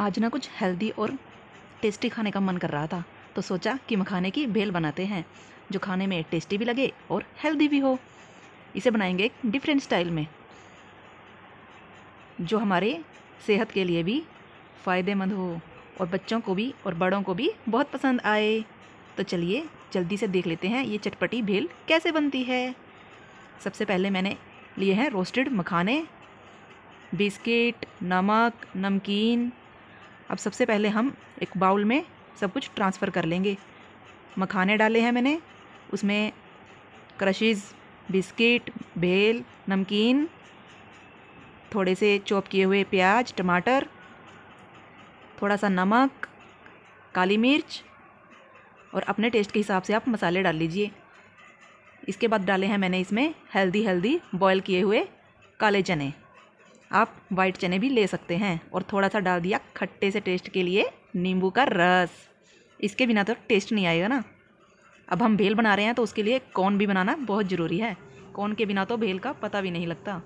आज ना कुछ हेल्दी और टेस्टी खाने का मन कर रहा था तो सोचा कि मखाने की भेल बनाते हैं जो खाने में टेस्टी भी लगे और हेल्दी भी हो इसे बनाएंगे एक डिफरेंट स्टाइल में जो हमारे सेहत के लिए भी फ़ायदेमंद हो और बच्चों को भी और बड़ों को भी बहुत पसंद आए तो चलिए जल्दी से देख लेते हैं ये चटपटी भेल कैसे बनती है सबसे पहले मैंने लिए हैं रोस्टेड मखाने बिस्किट नमक नमकीन अब सबसे पहले हम एक बाउल में सब कुछ ट्रांसफ़र कर लेंगे मखाने डाले हैं मैंने उसमें क्रशिज बिस्किट बेल नमकीन थोड़े से चॉप किए हुए प्याज टमाटर थोड़ा सा नमक काली मिर्च और अपने टेस्ट के हिसाब से आप मसाले डाल लीजिए इसके बाद डाले हैं मैंने इसमें हेल्दी हेल्दी बॉयल किए हुए काले चने आप वाइट चने भी ले सकते हैं और थोड़ा सा डाल दिया खट्टे से टेस्ट के लिए नींबू का रस इसके बिना तो टेस्ट नहीं आएगा ना अब हम भेल बना रहे हैं तो उसके लिए कौन भी बनाना बहुत ज़रूरी है कौन के बिना तो भेल का पता भी नहीं लगता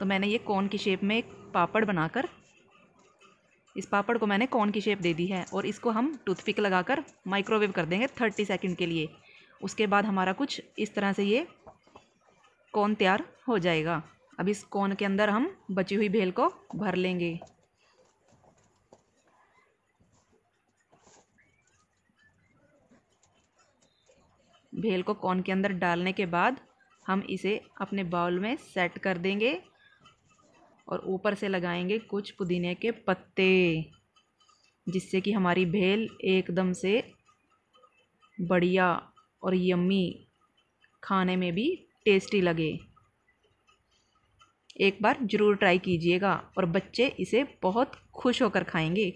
तो मैंने ये कौन की शेप में एक पापड़ बनाकर इस पापड़ को मैंने कौन की शेप दे दी है और इसको हम टूथपिक लगाकर माइक्रोवेव कर देंगे थर्टी सेकेंड के लिए उसके बाद हमारा कुछ इस तरह से ये कौन तैयार हो जाएगा अब इस कोन के अंदर हम बची हुई भेल को भर लेंगे भेल को कोन के अंदर डालने के बाद हम इसे अपने बाउल में सेट कर देंगे और ऊपर से लगाएंगे कुछ पुदीने के पत्ते जिससे कि हमारी भेल एकदम से बढ़िया और यम्मी खाने में भी टेस्टी लगे एक बार ज़रूर ट्राई कीजिएगा और बच्चे इसे बहुत खुश होकर खाएंगे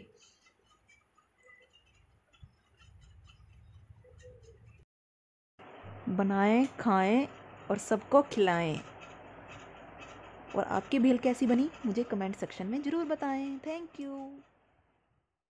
बनाएं खाएं और सबको खिलाएं और आपकी भेल कैसी बनी मुझे कमेंट सेक्शन में ज़रूर बताएं थैंक यू